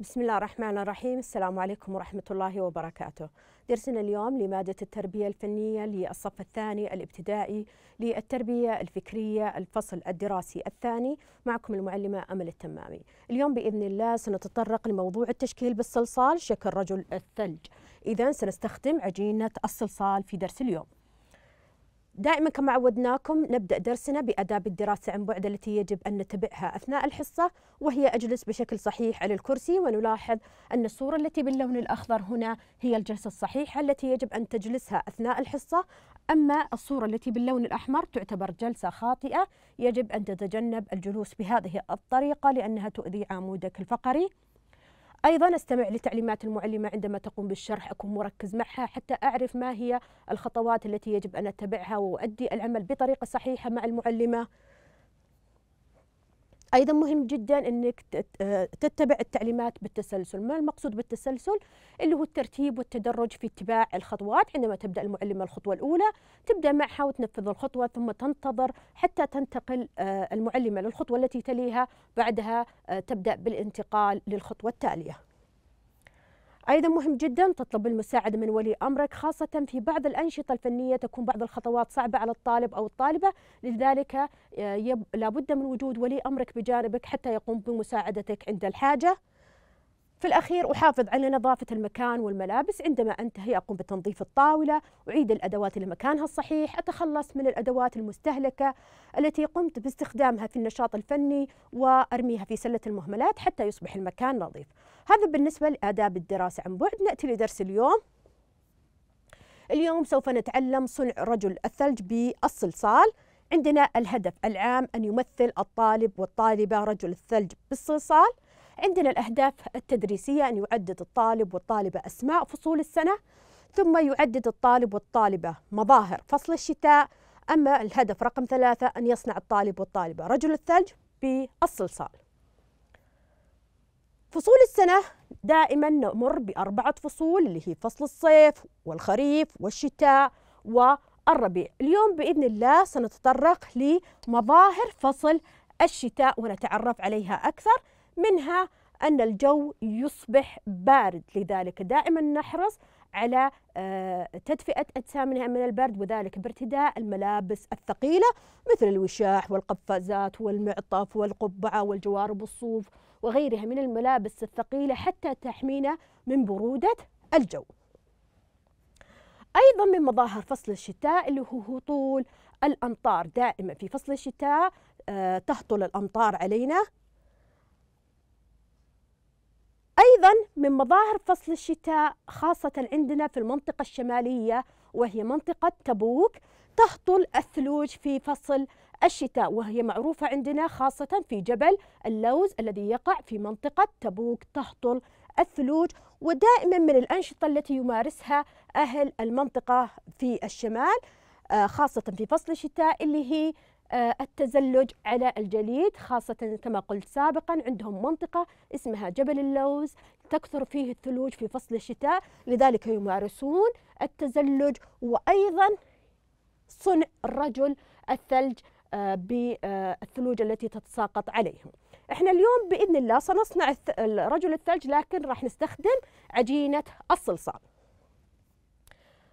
بسم الله الرحمن الرحيم السلام عليكم ورحمة الله وبركاته درسنا اليوم لمادة التربية الفنية للصف الثاني الابتدائي للتربية الفكرية الفصل الدراسي الثاني معكم المعلمة أمل التمامي اليوم بإذن الله سنتطرق لموضوع التشكيل بالصلصال شكل رجل الثلج إذا سنستخدم عجينة الصلصال في درس اليوم دائما كما عودناكم نبدأ درسنا بأداب الدراسة عن بعد التي يجب أن نتبعها أثناء الحصة وهي أجلس بشكل صحيح على الكرسي ونلاحظ أن الصورة التي باللون الأخضر هنا هي الجلسة الصحيحة التي يجب أن تجلسها أثناء الحصة أما الصورة التي باللون الأحمر تعتبر جلسة خاطئة يجب أن تتجنب الجلوس بهذه الطريقة لأنها تؤذي عمودك الفقري أيضا أستمع لتعليمات المعلمة عندما تقوم بالشرح أكون مركز معها حتى أعرف ما هي الخطوات التي يجب أن أتبعها وأؤدي العمل بطريقة صحيحة مع المعلمة ايضا مهم جدا انك تتبع التعليمات بالتسلسل، ما المقصود بالتسلسل؟ اللي هو الترتيب والتدرج في اتباع الخطوات، عندما تبدا المعلمه الخطوه الاولى تبدا معها وتنفذ الخطوه ثم تنتظر حتى تنتقل آه، المعلمه للخطوه التي تليها، بعدها آه، تبدا بالانتقال للخطوه التاليه. أيضا مهم جدا تطلب المساعدة من ولي أمرك خاصة في بعض الأنشطة الفنية تكون بعض الخطوات صعبة على الطالب أو الطالبة لذلك آه، لابد من وجود ولي أمرك بجانبك حتى يقوم بمساعدتك عند الحاجة في الأخير أحافظ على نظافة المكان والملابس عندما أنتهي أقوم بتنظيف الطاولة أعيد الأدوات لمكانها الصحيح أتخلص من الأدوات المستهلكة التي قمت باستخدامها في النشاط الفني وأرميها في سلة المهملات حتى يصبح المكان نظيف هذا بالنسبة لآداب الدراسة عن بعد نأتي لدرس اليوم اليوم سوف نتعلم صنع رجل الثلج بالصلصال عندنا الهدف العام أن يمثل الطالب والطالبة رجل الثلج بالصلصال عندنا الأهداف التدريسية أن يعدد الطالب والطالبة أسماء فصول السنة ثم يعدد الطالب والطالبة مظاهر فصل الشتاء أما الهدف رقم ثلاثة أن يصنع الطالب والطالبة رجل الثلج بالصلصال فصول السنة دائما نمر بأربعة فصول اللي هي فصل الصيف والخريف والشتاء والربيع اليوم بإذن الله سنتطرق لمظاهر فصل الشتاء ونتعرف عليها أكثر منها أن الجو يصبح بارد لذلك دائما نحرص على آه، تدفئة أجسامنا من البرد وذلك بارتداء الملابس الثقيلة مثل الوشاح والقفازات والمعطف والقبعة والجوارب الصوف وغيرها من الملابس الثقيلة حتى تحمينا من برودة الجو أيضا من مظاهر فصل الشتاء اللي هو هطول الأمطار دائما في فصل الشتاء آه، تهطل الأمطار علينا أيضا من مظاهر فصل الشتاء خاصة عندنا في المنطقة الشمالية وهي منطقة تبوك تهطل الثلوج في فصل الشتاء وهي معروفة عندنا خاصة في جبل اللوز الذي يقع في منطقة تبوك تهطل الثلوج ودائما من الأنشطة التي يمارسها أهل المنطقة في الشمال آه، خاصة في فصل الشتاء اللي هي آه، التزلج على الجليد خاصة كما قلت سابقا عندهم منطقة اسمها جبل اللوز تكثر فيه الثلوج في فصل الشتاء لذلك يمارسون التزلج وأيضا صنع الرجل الثلج آه، بالثلوج آه، التي تتساقط عليهم احنا اليوم باذن الله سنصنع رجل الثلج لكن راح نستخدم عجينه الصلصال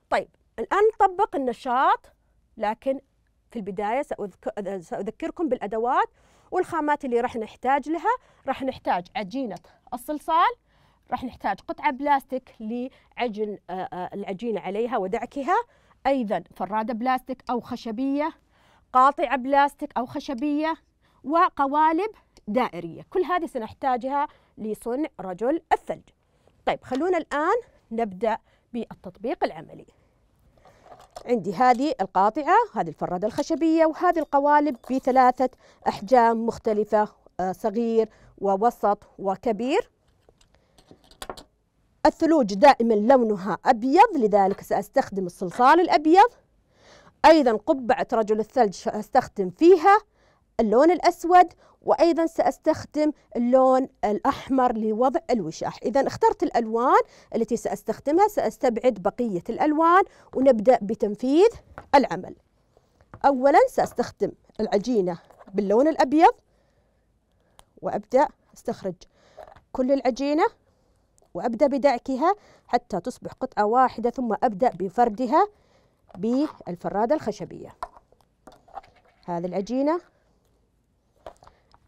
طيب الان نطبق النشاط لكن في البداية سأذكركم بالأدوات والخامات اللي راح نحتاج لها راح نحتاج عجينة الصلصال راح نحتاج قطعة بلاستيك لعجن العجينة عليها ودعكها أيضا فرادة بلاستيك أو خشبية قاطعة بلاستيك أو خشبية وقوالب دائرية كل هذه سنحتاجها لصنع رجل الثلج طيب خلونا الآن نبدأ بالتطبيق العملي عندي هذه القاطعة هذه الفرادة الخشبية وهذه القوالب بثلاثة أحجام مختلفة آه، صغير ووسط وكبير الثلوج دائما لونها أبيض لذلك سأستخدم الصلصال الأبيض أيضا قبعة رجل الثلج سأستخدم فيها اللون الأسود وأيضا سأستخدم اللون الأحمر لوضع الوشاح إذا اخترت الألوان التي سأستخدمها سأستبعد بقية الألوان ونبدأ بتنفيذ العمل أولا سأستخدم العجينة باللون الأبيض وأبدأ أستخرج كل العجينة وأبدأ بدعكها حتى تصبح قطعة واحدة ثم أبدأ بفردها بالفرادة الخشبية هذه العجينة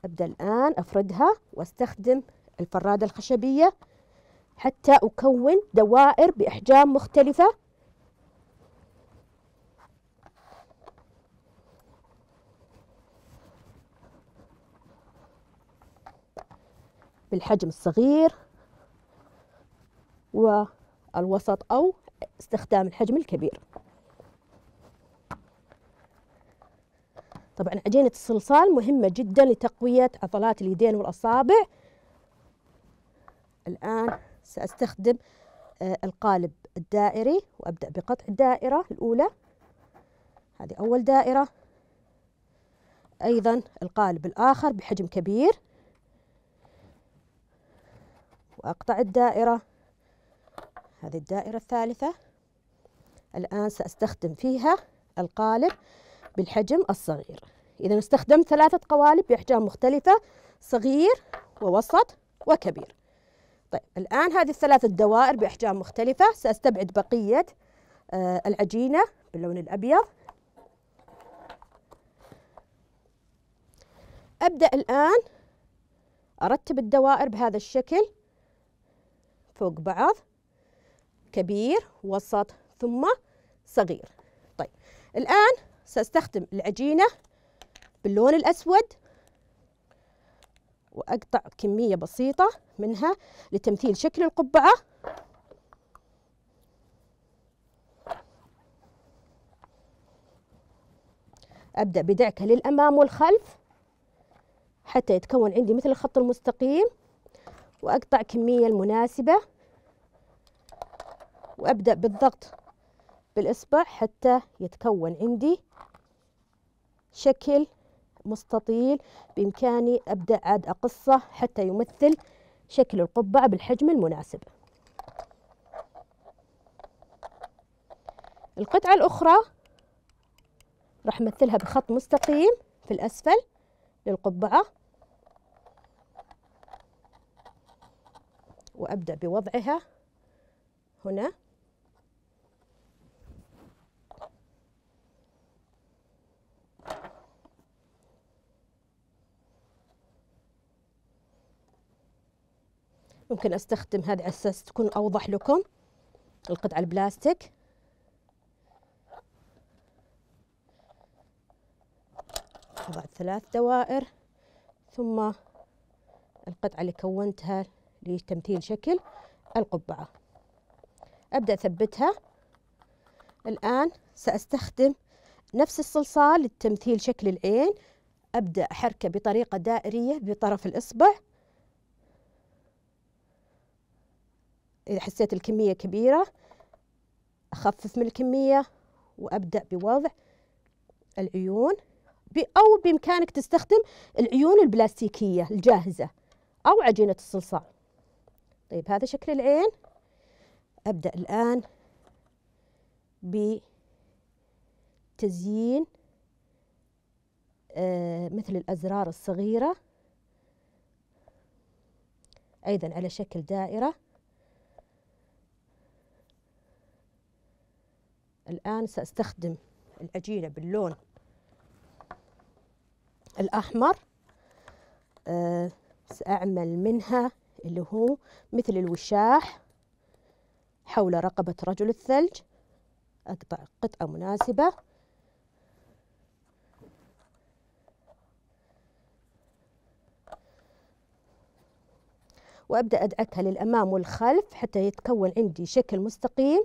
أبدأ الآن أفردها وأستخدم الفرادة الخشبية حتى أكون دوائر بأحجام مختلفة بالحجم الصغير والوسط أو استخدام الحجم الكبير طبعا عجينة الصلصال مهمة جدا لتقوية عضلات اليدين والأصابع الآن سأستخدم آه، القالب الدائري وأبدأ بقطع الدائرة الأولى هذه أول دائرة أيضا القالب الآخر بحجم كبير وأقطع الدائرة هذه الدائرة الثالثة الآن سأستخدم فيها القالب بالحجم الصغير إذا استخدمت ثلاثة قوالب بأحجام مختلفة صغير ووسط وكبير طيب الآن هذه الثلاثة دوائر بأحجام مختلفة سأستبعد بقية آه، العجينة باللون الأبيض أبدأ الآن أرتب الدوائر بهذا الشكل فوق بعض كبير وسط ثم صغير طيب الآن سأستخدم العجينة باللون الأسود وأقطع كمية بسيطة منها لتمثيل شكل القبعة أبدأ بدعكة للأمام والخلف حتى يتكون عندي مثل الخط المستقيم وأقطع كمية المناسبة وأبدأ بالضغط بالإصبع حتى يتكون عندي شكل مستطيل بإمكاني أبدأ عاد أقصه حتى يمثل شكل القبعة بالحجم المناسب القطعة الأخرى راح أمثلها بخط مستقيم في الأسفل للقبعة وأبدأ بوضعها هنا ممكن أستخدم هذه على أساس تكون أوضح لكم القطعة البلاستيك أضع ثلاث دوائر ثم القطعة اللي كونتها لتمثيل شكل القبعة أبدأ أثبتها الآن سأستخدم نفس الصلصال لتمثيل شكل العين أبدأ حركة بطريقة دائرية بطرف الإصبع إذا حسيت الكمية كبيرة أخفف من الكمية وأبدأ بوضع العيون أو بإمكانك تستخدم العيون البلاستيكية الجاهزة أو عجينة الصلصال طيب هذا شكل العين أبدأ الآن بتزيين آه، مثل الأزرار الصغيرة أيضا على شكل دائرة الآن سأستخدم العجينة باللون الأحمر أه سأعمل منها اللي هو مثل الوشاح حول رقبة رجل الثلج أقطع قطعة مناسبة وأبدأ أدعكها للأمام والخلف حتى يتكون عندي شكل مستقيم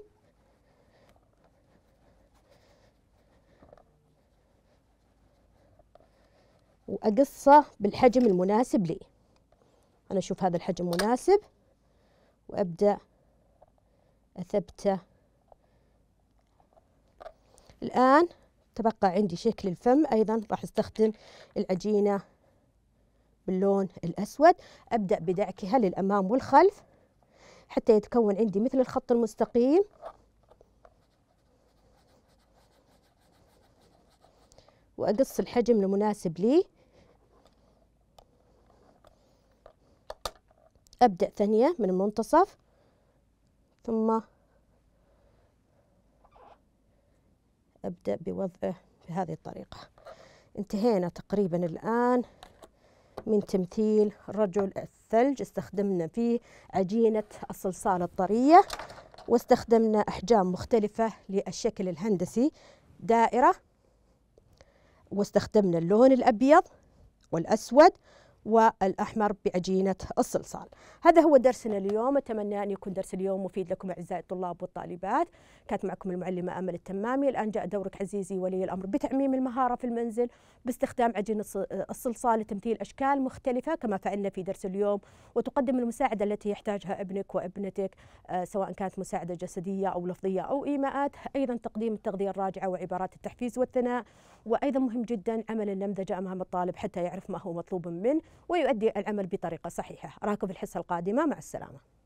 وأقصه بالحجم المناسب لي أنا أشوف هذا الحجم مناسب وأبدأ أثبته الآن تبقى عندي شكل الفم أيضا راح أستخدم العجينة باللون الأسود أبدأ بدعكها للأمام والخلف حتى يتكون عندي مثل الخط المستقيم وأقص الحجم المناسب لي أبدأ ثانية من المنتصف ثم أبدأ بوضعه بهذه الطريقة انتهينا تقريبا الآن من تمثيل رجل الثلج استخدمنا فيه عجينة الصلصال الطرية واستخدمنا أحجام مختلفة للشكل الهندسي دائرة واستخدمنا اللون الأبيض والأسود والأحمر بعجينة الصلصال هذا هو درسنا اليوم أتمنى أن يكون درس اليوم مفيد لكم أعزائي الطلاب والطالبات كانت معكم المعلمة أمل التمامي الآن جاء دورك عزيزي ولي الأمر بتعميم المهارة في المنزل باستخدام عجينة الصلصال لتمثيل أشكال مختلفة كما فعلنا في درس اليوم وتقدم المساعدة التي يحتاجها ابنك وابنتك آه، سواء كانت مساعدة جسدية أو لفظية أو إيماءات أيضا تقديم التغذية الراجعة وعبارات التحفيز والثناء وأيضا مهم جدا عمل النمذجة أمام الطالب حتى يعرف ما هو مطلوب منه ويؤدي العمل بطريقة صحيحة أراكم في الحصة القادمة مع السلامة